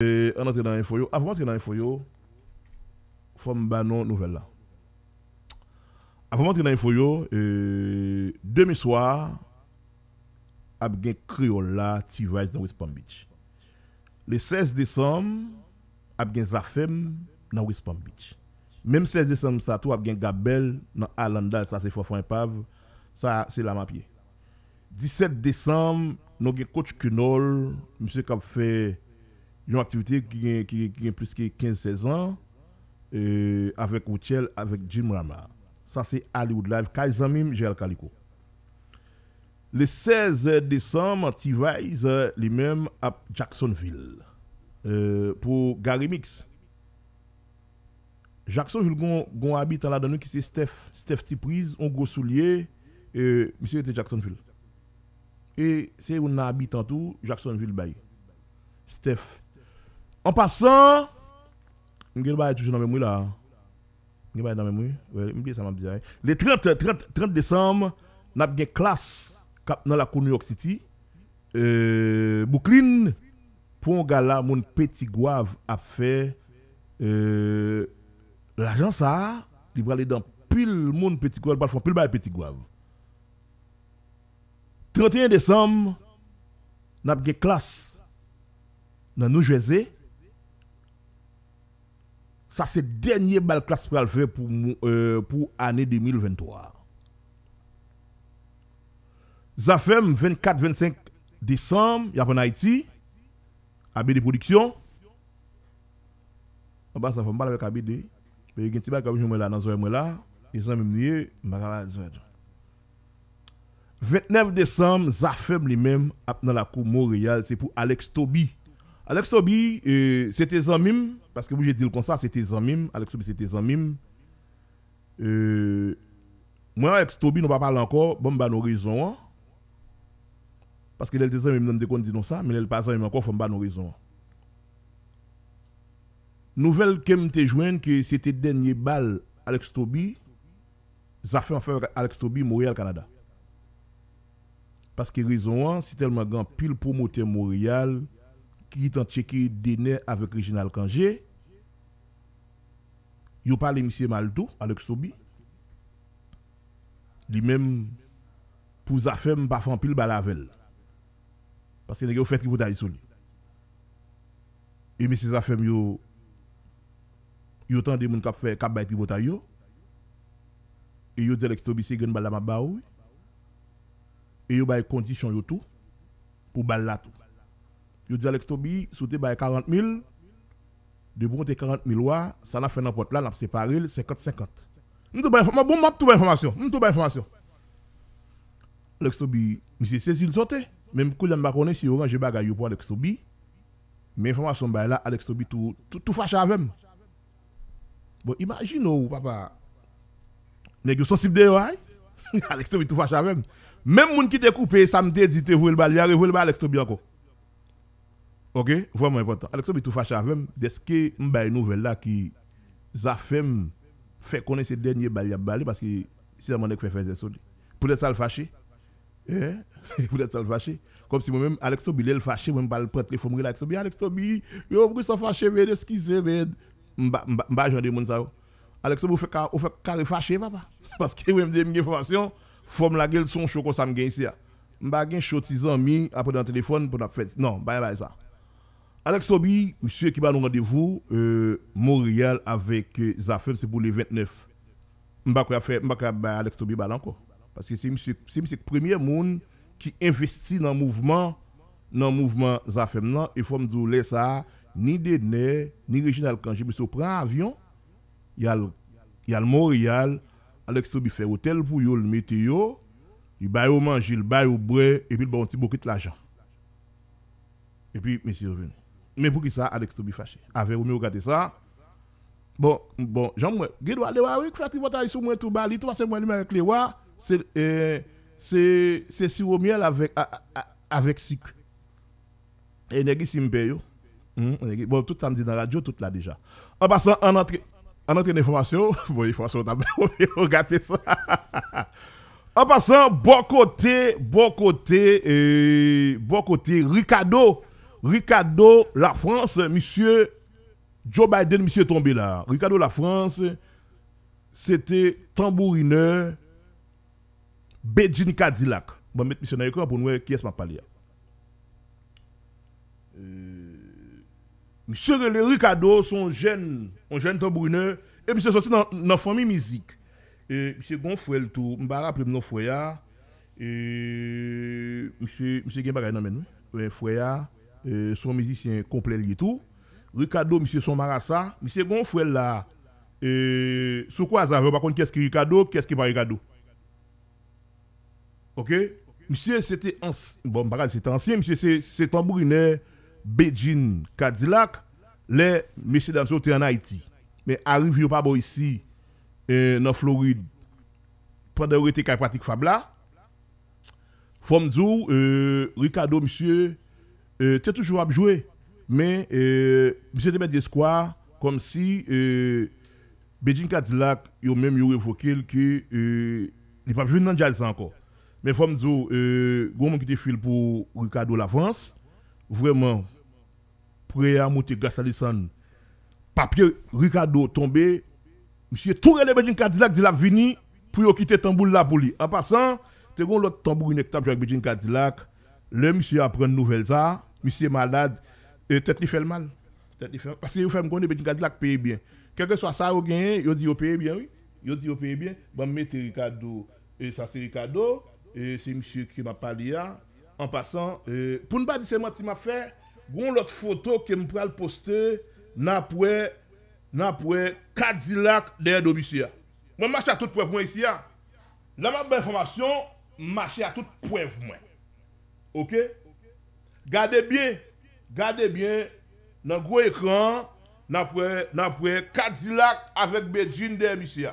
Et on entre dans l'info. Avant d'entrer dans l'info, il faut me nouvelle là. Avant d'entrer dans l'info, euh, demi soir, a gen Criolla Tivage dans West Palm Beach. Le 16 décembre, a un Zafem dans West Palm Beach. Même 16 décembre, ça tout a gen Gabel dans Alanda. ça c'est Fofon Epave, ça c'est la mapier. 17 décembre, nous un coach Kunol, monsieur qui a fait une activité qui, qui, qui a plus de 15-16 ans euh, avec Ouchel, avec Jim Rama. Ça, c'est Hollywood Live, Kaisamim, Gérald Calico. Le 16 décembre, T-Vise, lui-même, à Jacksonville, euh, pour Gary Mix. Jacksonville, gon habitant là-dedans qui c'est Steph, Steph Tiprise, on gros soulier, euh, monsieur était Jacksonville. Et c'est un habitant tout, Jacksonville Bay. Steph en passant, je vais toujours dans mes même là. Je vais dans pas si oui, ça m'a dit. Le 30, 30, 30 décembre, nous avons une classe dans la cour New York City. Euh, Brooklyn, pour un gala, mon petit guave a fait euh, l'argent ça, il va aller dans pile mon petit guave, il va pile petit guave. 31 décembre, nous avons une classe dans New Jersey. Ça, c'est le dernier bal classe pour pour, euh, pour l'année 2023. Zafem, 24-25 décembre, il y a en Haïti, ABD Production. En bas, ça fait mal avec ABD. Mais il y a un petit bal comme je me là dans ce là. Ils ont même 29 décembre, Zafem lui-même, dans la cour Montréal, c'est pour Alex Toby. Alex Tobi, euh, c'était un mime, parce que vous j'ai dit le comme ça, c'était mime, Alex Tobi c'était un Euh, moi, Alex Tobi, nous ne pas parler encore, bon, bah, nos hein. Parce que est des me nous ne dit ça, mais elle n'est pas encore, pas nos raisons. Hein. Nouvelle que me joint que c'était dernier balle Alex Tobi, ça fait en fait Alex Tobi Montréal Canada. Parce que raison hein, c'est tellement grand pile promoteur Montréal qui t'en checker dîner avec Reginald Kangé. Yo parle monsieur Maltou, Alex Tobi. Lui-même, pour Zafem, femme, pas fan pile balavel. Parce que les gars fait qui vous d'aille sur lui. Et monsieur Zafem, yo, yo tant de monde qui fait cap bail tribota yo. Et yo dit Alex Tobi, c'est gen balama baoui. Et yo bail condition yo tout, pour bal la tout. Yo dit Alex Tobi, sous baye 40 000, de bon 40 000 ça n'a fait n'importe là, n'a séparé 50-50. M'tou ba information, bon m'a tout information, m'tou ba information. Alex Tobi, monsieur il saute. même que l'on m'a connaît si orange bagaille pour Alex Tobi. Mais ba là, Alex Tobi tout tout, facha fâché Bon, imagine ou papa. Nèg sensible de hein? Alex Tobi tout fâche avec. Même moun qui te coupé samedi dit te vous le bal, ya le bal Alex Ok, vraiment important. Alexandre est tout fâché avec est-ce que une nouvelle là qui ça fait connaître ces derniers balles balles parce que c'est un qui fait faire ça. pour être ça le fâché. hein? Eh? peut-être ça le fâché. Comme si moi-même Alex Tobi le fâché, moi pas le prendre les là Alex Tobi, Alex Tobi, yo pourquoi ça fâché mais excusez mais m'ba gens de monde ça. Alex Tobi fait ou fait carré fâché papa parce que moi me une information forme la gueule son chaud comme ça me gagne ici. Ah. M'ba gagne chaud tes après dans téléphone pour fête. non, bye bye ça. Alex Tobi, monsieur qui va nous rendez-vous, euh, Montréal avec euh, Zafem, c'est pour le 29. Je quoi faire, si Alex Tobi va encore. Parce que c'est monsieur, c'est premier monde qui investit dans le mouvement, dans mouvement Zafem Il il faut me dire ça, ni nez, ni Réginal Kangé, monsieur prend avion, il y a le Montréal, Alex Tobi fait hôtel pour le météo, il va manger, il va boire, et puis il va un petit beaucoup de l'argent. Et puis, monsieur est mais pour qui ça, Alex Tobi fâché Avec vous, regardez ça. Bon, bon, j'en moi, Guido Alewa, oui, Flatri Bataille sur moi tout bas, toi, c'est moi lui avec les rois, c'est euh, c'est sirop miel avec, a, a, avec sucre. Et nest simpeyo? Oh. Hum, bon, tout ça me dit dans la radio, tout là déjà. En passant, en entrée. En entrée d'information, bon, information d'abord, regardez ça. en passant, bon côté, bon côté, euh, bon côté, Ricardo, Ricardo La France, monsieur Joe Biden, monsieur tombé là. Ricardo La France, c'était tambourineur Beijing Cadillac. Je vais mettre monsieur dans pour nous qui est-ce que je euh, Monsieur le Ricardo, son jeune, un jeune tambourineur, et monsieur sorti dans la famille musique. Et monsieur Gonfouel, tout, je ne rappelle mon frère. Et monsieur, monsieur non, mais oui, frère. Euh, son musicien complet lié tout. Ricardo, monsieur son marassa, monsieur bon frère là, euh, sous quoi ça veut pas contre qu'est-ce que Ricardo, qu'est-ce qui pas Ricardo. Ok? Monsieur, c'était ancien, bon, c'était ancien, monsieur, c'est tambourinaire Beijing, Cadillac, les monsieur, dames sont en Haïti. Mais arrive pas ici, euh, dans Floride, pendant que était pratique Fabla, Fomzou, euh, Ricardo, monsieur, euh, toujours à jouer. Mais, euh, monsieur de des comme si euh, Beijing Cadillac, euh, il a même évoqué que il pas venu dans le jazz encore. Mais il faut me dire, euh, il qui fil pour Ricardo La France, vraiment, prêt à monter grâce à Papier Ricardo tombé, monsieur Touré le Beijing Cadillac, il a venu pour quitter Tamboul là pour lui. En passant, tu as l'autre tambour inéctable avec Beijing Cadillac, le monsieur apprend de nouvelles ça monsieur malade, peut-être il fait le mal. Parce que vous faites un ben, petit cadeau qui paye bien. Quel que soit ça, vous gagnez, vous dites, vous payez bien, oui. Vous dites, vous payez bien, bon, mettez Ricardo, et ça c'est Ricardo, et c'est monsieur qui m'a parlé hein. En passant, euh, pour ne pas dire c'est moi qui m'a fait, une l'autre photo que je vais poster n'a poué n'a Cadillac derrière hein. je Moi marche à toute preuve moi ici hein. Là m'a bonne information, marche à toute preuve moi. OK Gardez bien, gardez bien, dans gros écran, dans le Cadillac avec Bedjin de monsieur.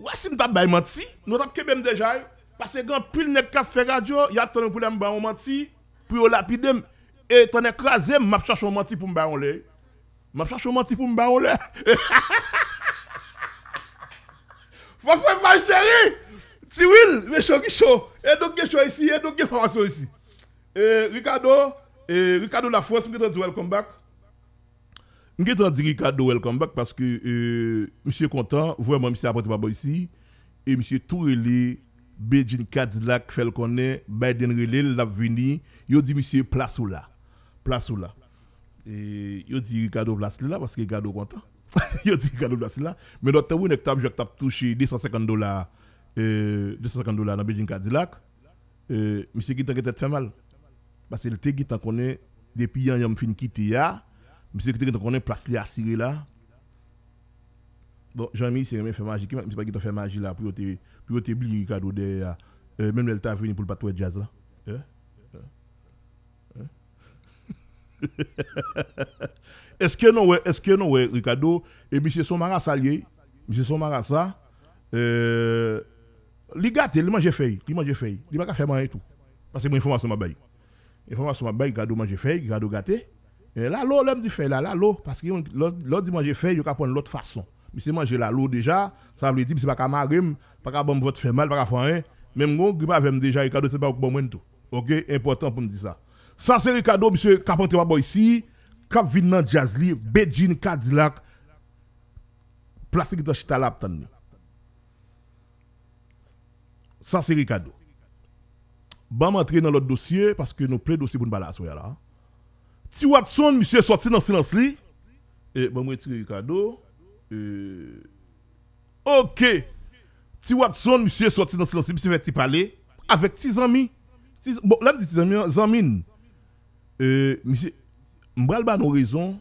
Ouais, si je t'ai menti, nous avons déjà. Parce que quand pile de faire radio, il y a ton problème, je bah, menti, puis on et ton écrasé, je cherche un menti pour me bailler. Je cherche un menti pour me bailler. Faut faire ma chérie! Ti wil, me chou ki chou. Et donc, je suis ici. Et donc, je suis ici. Eh, Ricardo, eh, Ricardo la force, je dit welcome back. Je dit Ricardo welcome back parce que euh, monsieur content, vraiment monsieur apporté pas ici et monsieur Touré, Bejin Beijing Cadillac fait le connaît Biden relé l'a venu, il dit monsieur place ou là. Place ou là. Et il dit Ricardo place là parce que Ricardo content. il dit Ricardo place là, mais notre vous n'êtes as touché 250 dollars eh, euh, 250 dollars dans Beijing Cadillac. Euh, monsieur qui t'a fait mal parce que le qui t'en connaît depuis hier il fin quitter là monsieur qui t'en connaît place li assuré là bon Jean-Mi c'est même fait magie qui c'est pas qui t'a fait magie là pour te pour te oublier cadeau de euh, euh, même elle t'a venu pour le patoué jazz là hein? Hein? Hein? est-ce que non est-ce que non ouais Ricardo et monsieur Somara salié, monsieur Somara ça euh li gâté, il mange feuille, il mange feuille, il va faire manger tout. Parce que mon information m'a baillé information m'a bah, gado manger fait gado gâté et là l'eau l'homme dit fait là là l'eau parce que l'autre dit manger fait il prendre l'autre façon mais c'est manger la l'eau déjà ça veut dire c'est pas un pas qu'à bon votre fait mal pas qu'à faire rien même mon grippe avec déjà gado c'est pas bon moment tout OK important pour me dire ça ça c'est cadeau monsieur Carpenter va ici cap vinn dans jazz li Cadillac plastique dans chita ça c'est cadeau Bam entrer dans l'autre dossier parce que nous plein dossier pour nous balancer là. Ti Watson, monsieur, sorti dans silence li. Et eh, bon, retirer le cadeau. Et... Eh. Ok. Ti Watson, monsieur, sorti dans silence li, monsieur, fait parler avec tes amis. Bon, là, tes amis, Zamine. Euh, monsieur, m'bral ba nos raisons.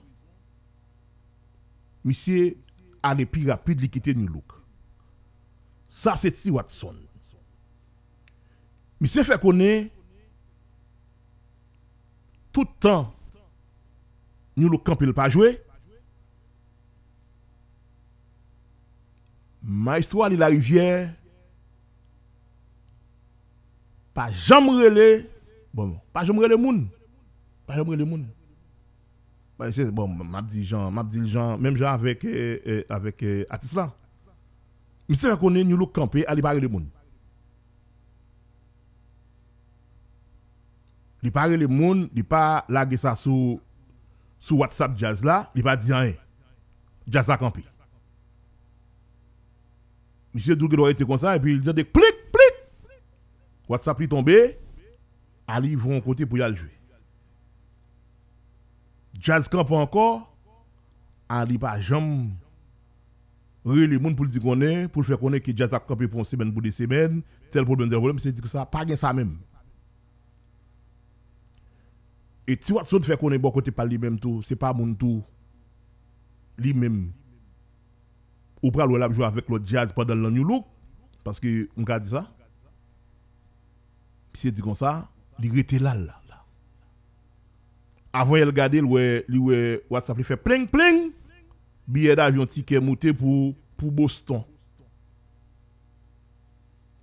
Monsieur, aller plus rapide, liquider New Look. Ça, c'est Ti Watson. Mais c'est fait connaître tout le temps, nous le camp, il pas joué. Ma histoire de la rivière, pas jamais relé, bon, pas jamais le monde. pas jamais le moun. Bah, bon, m'a dit Jean, m'a dit Jean, même Jean avec, euh, euh avec euh, Mais c'est fait connaître nous le camper, aller barrer le monde. pas pa le monde il pa lage sa sou, sur WhatsApp jazz là il a pas de Jazz a campé. Monsieur Dougé doit être comme ça, et puis il dit plic, plic. WhatsApp est tombé, Ali vont côté pour y aller jouer. Jazz camp encore, Ali pas jamais les monde pour le dire qu'on pour le faire connaître que Jazz a campé pour une semaine, pour des semaines, tel problème, tel problème, c'est que ça, pas ça même. Et tu vois, ça fait qu'on est bon côté par lui-même tout, c'est pas mon tout. Lui-même. Ou pral ou jouer avec l'autre jazz pendant le New Look, parce que, on garde ça. Puis c'est dit comme ça, il était là, là, là. Avant, il regardait, il WhatsApp, il fait pling pling, billets d'avion ticket monté pour, pour Boston.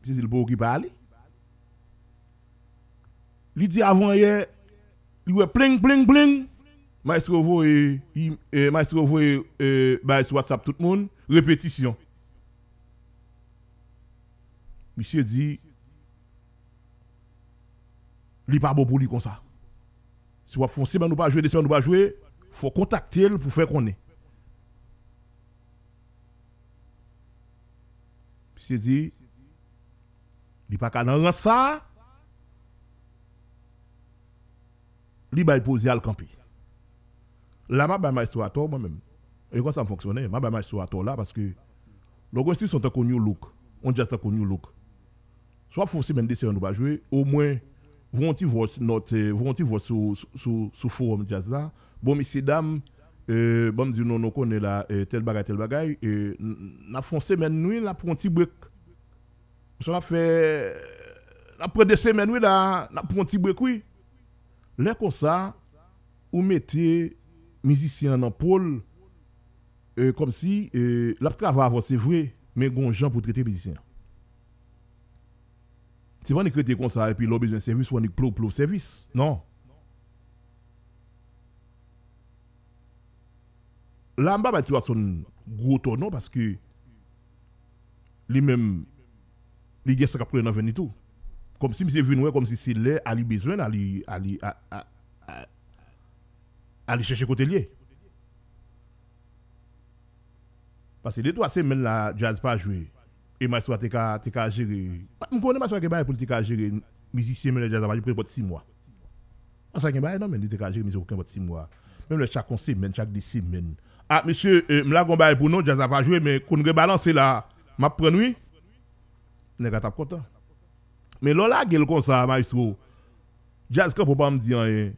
Puis c'est le beau qui parle. Il dit avant hier, il ouais bling bling bling. Maestro et maestro voye, eh, eh, bah, sur WhatsApp tout le monde, répétition. Monsieur dit, il pas bon pour lui comme ça. Si vous foncez, ne ben, nous pas jouer, si nous pas jouer, faut contacter pour faire qu'on est. Monsieur dit, il pas qu'à dans ça. li bay posé al camper. La e m'a bay maestro à tort moi-même. Et comme ça fonctionnait, m'a bay maestro à tort là parce que les gars sont un connu look, on just un connu look. Soit forcé même c'est nous pas jouer au moins vont ils voir notre eh, vont ils voir sous sous sur forum jazz là. Bon messieurs dames euh, bon, nous, nous connaissons là, euh, tel bagay tel bagaille, euh, n'a foncé, mais nuit la pris un petit break. So, on a fait, Après des semaines, oui, là, n'a pris un petit break, oui. Lè kon sa, ou les musiciens dans pol, pôle, euh, comme si e, lap mais avon se vwe, men gon jan pou trete mizisyen. Se niquer ni krete kon sa, epi lò bezwen servis, vous ni plou plou Non. La mba bati wak son gwo tonon, paske li men, li gen nan comme si monsieur venu, comme si c'est là, il a besoin d'aller chercher côté lié. Parce que les trois semaines, la jazz pas joué. Et ma soeur, t'es qu'à gérer. Je connais ma soeur qui est pour t'es qu'à gérer. Musicien, mais le jazz pas joué pour 6 mois. Ma soeur qui est non, mais t'es qu'à gérer, mais aucun pour 6 mois. Même le chaque semaine, chaque 10 semaines. Ah, monsieur, je euh, me la pour nous, jazz pas joué, mais qu'on balance là, m'a prenu. N'est-ce pas content? Mais là, la comme ça, maestro, jazz ne pouvez pas me dire rien.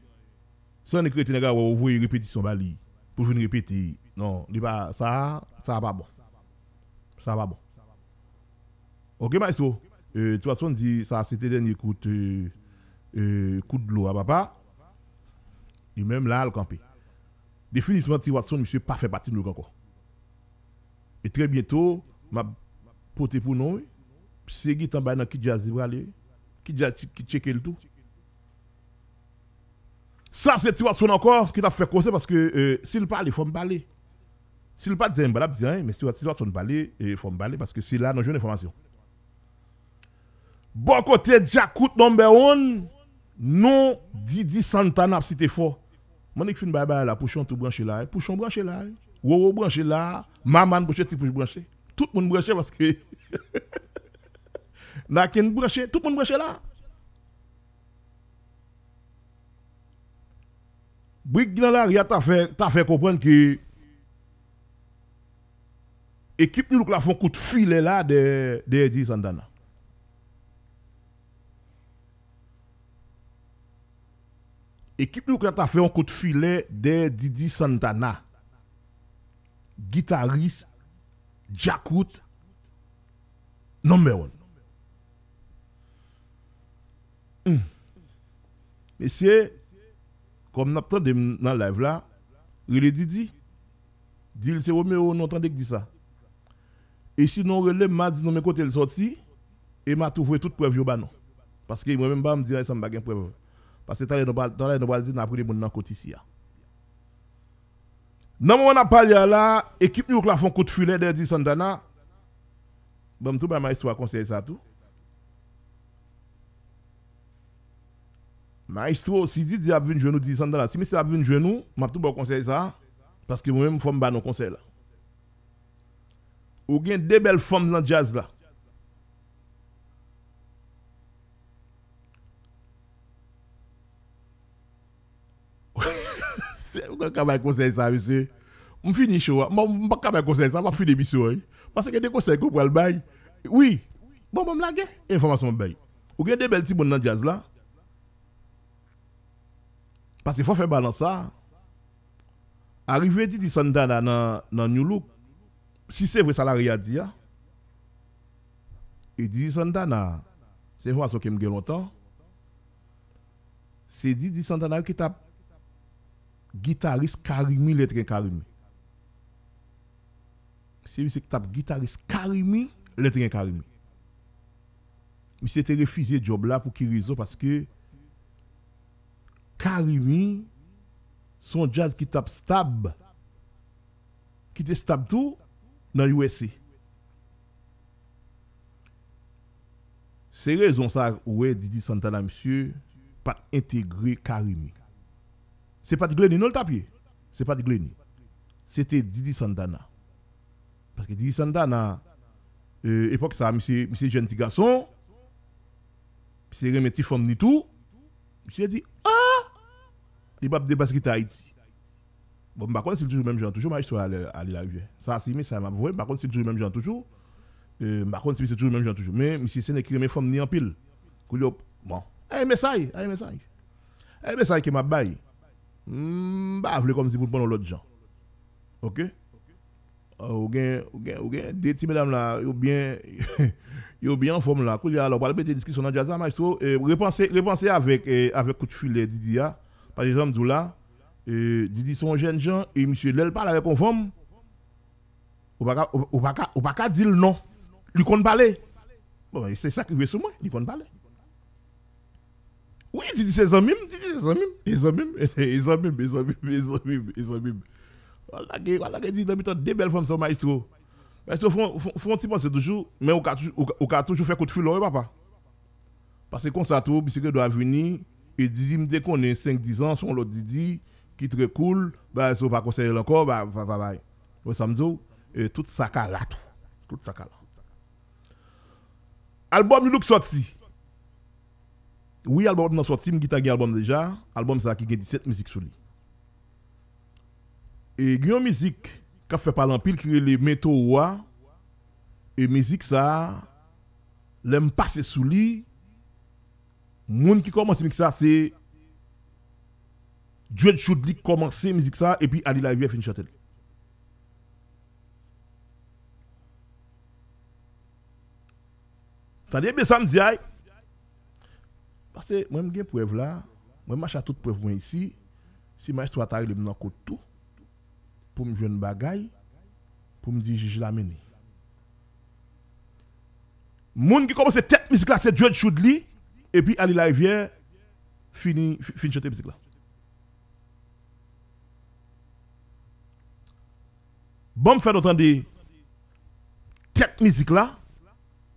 Si on écrit, on voit une répétition, bali, pour venir répéter. Non, bah, ça, ça va pas bon. Ça va pas bon. Ok, maestro? Euh, de toute façon, dit, ça, c'était dernier coup de, euh, de l'eau à papa. Et même là, le campé. Définitivement, T. Watson, monsieur, pas fait partie de nous encore. Et très bientôt, ma poté pour nous, c'est qui t'en bas dans qui jazz il va qui jazz qui check le tout. Ça, c'est situation encore qui t'a fait causer parce que s'il parle, il faut me parler. S'il parle, il faut dire, mais si situation ne e, parler il faut me parler parce que c'est là nos jeunes information Bon côté, Jacout number one, non, Didi Santana, c'était fort. Monique fin bye bye là, pouchon tout brancher là, pouchon brancher là, wowo brancher là, maman branché, tout brancher Tout le monde branché parce que. tout le monde branche là. Brick dans a fait, fait comprendre que équipe nous fait font coup de filet là de, de Santana. L'équipe nous a fait un coup de filet de Didi Santana, guitariste, Jackwood, number one. Monsieur, Messieurs, comme nous avons dans le live là, il dit dit, dit c'est Roméo, nous ça. Et si nous m'a dit nous côté le sorti, et m'a trouvé toute preuve yo bah, non. Parce que moi-même, je bah, me dire ça m'a pas preuve. Parce que dans le nous dit, nous avons pris des gens dans côté ici. Dans le là, l'équipe nous a fait coup de filet de Santana, je me dit, je bah, vais ça tout. Maestro, si di di ap vin jwenou, di di sandan la. Si mi se ap vin jwenou, ma tout bon konsey sa. Paske mwen mwen fom ban nou konsey la. Ou gen de bel fom nan jazz la. Se mwen ka bay konsey sa, vi se. Mwen fi ni chowa. Mwen pa ka bay konsey sa, mwen fi de bisyo. Paske de konsey ko pou el bay. Oui, bon bon mla gen. E informasyon bay. Ou gen de bel ti bon nan jazz la. Parce qu'il faut faire balance ça. Arrivé Didi Sandana dans New Look, si c'est vrai l'a rien dit, et hein. Didi Sandana, c'est vrai ce qui me longtemps, c'est Didi Sandana qui tape guitariste Karimi, lettre Karimi. C'est lui qui tape guitariste Karimi, lettre Karimi. Mais c'était refusé job là pour qui raison parce que Karimi, son jazz qui tape stab, qui te stab tout dans l'USC. C'est raison ça, ouais, Didi Santana, monsieur, pas intégré Karimi. C'est pas de Gleni, non le tapier. C'est pas de Gleni. C'était Didi Santana. Parce que Didi Santana, euh, époque ça, monsieur, monsieur jeune garçon, monsieur remet femme ni tout, monsieur dit, ah! il va dépasser à Haïti. Bon, par contre, c'est toujours le même genre, toujours, ma histoire à la rivière. Ça, c'est mais ça m'a voué, par contre, c'est toujours le même genre, toujours. Euh, par contre, c'est toujours le même genre, toujours. Mais, monsieur, c'est qui mes femmes ni en pile. Bon, un message, un message. Un message qui m'a baillé. Hmm, bah, comme si vous prenez l'autre genre. Ok? Euh, ou gen, ou gen, ou gen, deti medam la, yo bien, yo bien en forme la. Kou li alor, wale bete diskisyon nan jazan hein, maestro, euh, repanse, avec, avec coup de fil, Didier. Hein par exemple, Doula, euh, dit son jeune gens, et monsieur Lel parle avec un femme, ou pas qu'à dire non. Il compte parler. Bon, c'est ça qui veut sur moi, il compte parler. Oui, il dit ses amis, il dit ses amis, ses amis, ses amis, ses amis, ses amis, ses amis. Voilà, voilà, il dit d'habitude des belles femmes, son maestro. Maestro, font-ils penser toujours, mais on a toujours fait coup de fil, papa. Parce que quand ça trouve, c'est que doit venir et dit me est 5 10 ans son l'autre dit qui très cool bah ça pas conseiller encore bah va bye va au samedi et tout ça là tout ça là album look sorti oui album est sorti me guitare album déjà album ça qui 17 musiques sous lui et une musique qui fait parler en pile qui est les métaux et musique ça l'aime passer sous lui monde qui commence musique ça c'est Dieu de qui commence musique ça et puis Ali Lavier finit chatelle Tandis bien ça me dit parce que moi j'ai preuve là, moi marche à toute preuve moi ici. Si Maestro histoire t'arrive dans côté tout pour me jouer une bagaille pour me dire je la mener. Moun qui commence cette musique là c'est Dieu de et puis, Ali la vient, finit de chanter musique là. Bon, je faire entendre cette musique là,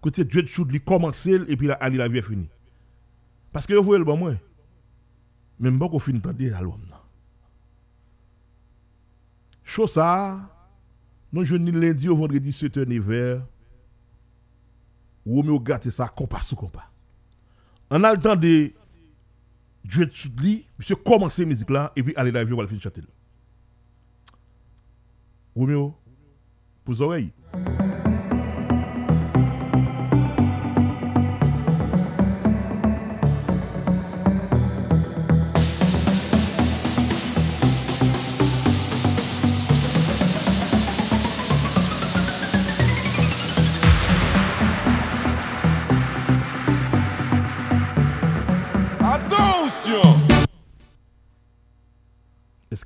côté Dieu de il commence et puis Ali la rivière finit. Parce que vous voyez le bon moi. Même pas qu'on finit d'entendre l'album là. Chose ça, nous ni lundi au vendredi 7h hiver. Vous mieux gâter ça compas sous compas. En attendant le temps de jouer dessus de lui, monsieur commencer la musique là, et puis aller là, vie, puis on va le finir chanter. Romeo, pour les oreilles.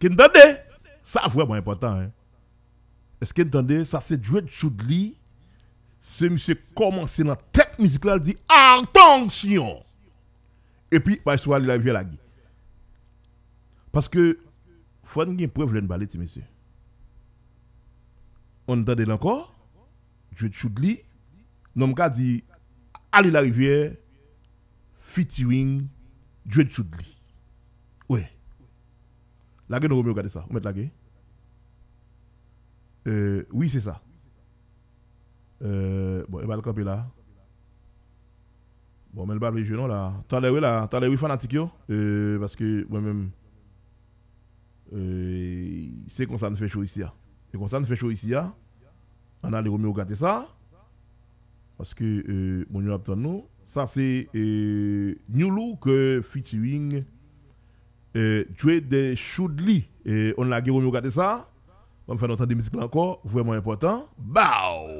Est-ce qu'il entendait Ça, vraiment important. Hein? Est-ce qu'il entendait Ça, c'est Dred Choudli. Ce monsieur commencé dans la tête musicale, dit Attention Et puis, par bah, soir, il a vu la gueule. Parce que, faut nous une preuve de balai, monsieur. On entendait encore Dred Choudli. Nom dit Allez la rivière featuring Dred Choudli. Ouais la de de regardez ça. On met la Euh, oui, c'est ça. Euh, bon, il va le camper là. Bon, mais le bar le là. T'as l'air là, t'as l'air fanatique yo. Eh, parce que moi-même, euh, c'est comme ça nous fait chaud ici. Et hein. comme ça nous fait chaud ici. Hein. On a les remis regarder ça. Parce que, euh, bon, nous, ça c'est euh, New Look Featuring. Eh, jouer des choudli. Et eh, on l'a guéri, regardez ça. On va faire notre musique encore, vraiment important. Bao!